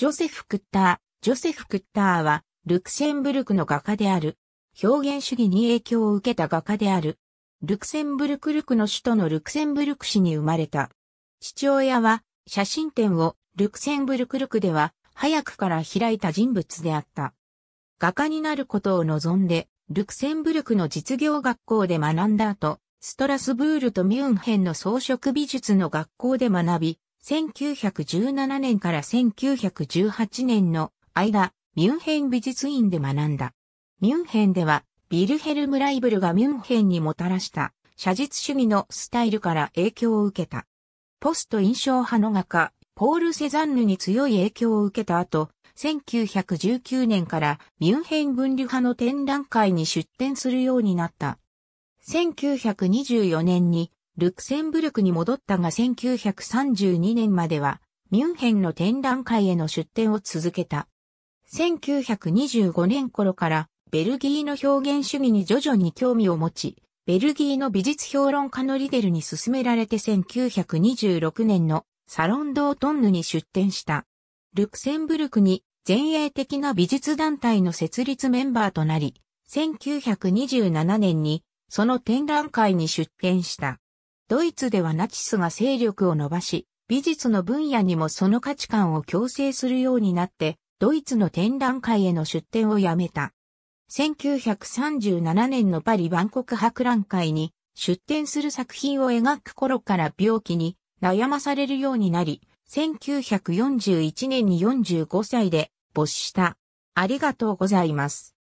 ジョセフ・クッター。ジョセフ・クッターは、ルクセンブルクの画家である。表現主義に影響を受けた画家である。ルクセンブルクルクの首都のルクセンブルク市に生まれた。父親は、写真展をルクセンブルクルクでは、早くから開いた人物であった。画家になることを望んで、ルクセンブルクの実業学校で学んだ後、ストラスブールとミュンヘンの装飾美術の学校で学び、1917年から1918年の間、ミュンヘン美術院で学んだ。ミュンヘンでは、ビルヘルム・ライブルがミュンヘンにもたらした写実主義のスタイルから影響を受けた。ポスト印象派の画家、ポール・セザンヌに強い影響を受けた後、1919年からミュンヘン分離派の展覧会に出展するようになった。1924年にルクセンブルクに戻ったが1932年までは、ミュンヘンの展覧会への出展を続けた。1925年頃からベルギーの表現主義に徐々に興味を持ち、ベルギーの美術評論家のリデルに勧められて1926年のサロンドートンヌに出展した。ルクセンブルクに前衛的な美術団体の設立メンバーとなり、1927年にその展覧会に出展した。ドイツではナチスが勢力を伸ばし、美術の分野にもその価値観を強制するようになって、ドイツの展覧会への出展をやめた。1937年のパリ万国博覧会に出展する作品を描く頃から病気に悩まされるようになり、1941年に45歳で没した。ありがとうございます。